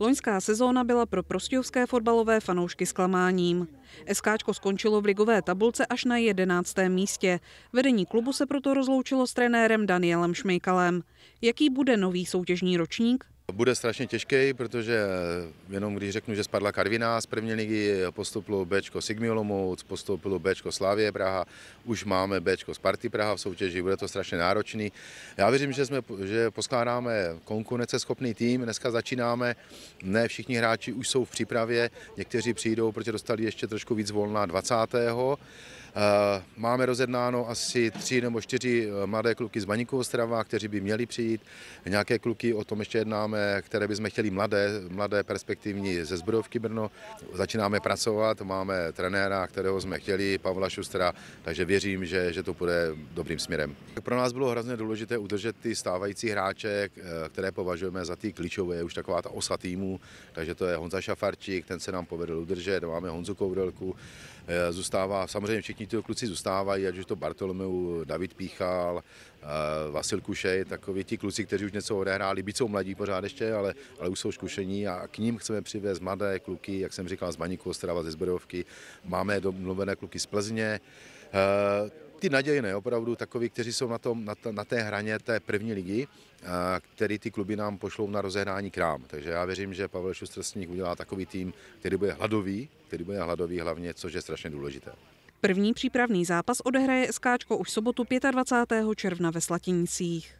Loňská sezóna byla pro prostějovské fotbalové fanoušky zklamáním. SKčko skončilo v ligové tabulce až na 11. místě. Vedení klubu se proto rozloučilo s trenérem Danielem Šmejkalem. Jaký bude nový soutěžní ročník? Bude strašně těžký, protože jenom když řeknu, že spadla Karviná z první ligy, postupilo Bčko Sigmiolomouc, postupilo Bčko Slávě Praha, už máme Bčko Sparty Praha v soutěži, bude to strašně náročný. Já věřím, že, jsme, že poskládáme konkurenceschopný tým, dneska začínáme, ne všichni hráči už jsou v přípravě, někteří přijdou, protože dostali ještě trošku víc volna 20. Eh, máme rozjednáno asi tři nebo čtyři eh, mladé kluky z Baníku Ostrava, kteří by měli přijít, nějaké kluky, o tom ještě jednáme jsme, eh, které bychom chtěli mladé, mladé perspektivní ze zbrojovky Brno. Začínáme pracovat, máme trenéra, kterého jsme chtěli, Pavla Šustra, takže věřím, že, že to bude dobrým směrem. Pro nás bylo hrozně důležité udržet ty stávající hráče, eh, které považujeme za ty klíčové, už taková ta osa týmu, takže to je Honza Šafarčík, ten se nám povedl udržet, máme Honzu Koudelku, eh, zůstává, samozřejmě všichni ty kluci zůstávají, ať už to Bartolomeu, David Píchal, Vasil Kušej, takoví ti kluci, kteří už něco odehráli, byť jsou mladí pořád ještě, ale, ale už jsou zkušení a k ním chceme přivést mladé kluky, jak jsem říkal, z Baníku Ostrava, ze Zbrojovky. Máme domluvené kluky z Plzně. Eh, ty nadějné, opravdu takový, kteří jsou na, tom, na, na té hraně té první ligy, eh, který ty kluby nám pošlou na rozehrání krám. Takže já věřím, že Pavel Šustr s udělá takový tým, který bude hladový, který bude hladový hlavně, což je strašně důležité. První přípravný zápas odehraje SKčko už sobotu 25. června ve Slatinicích.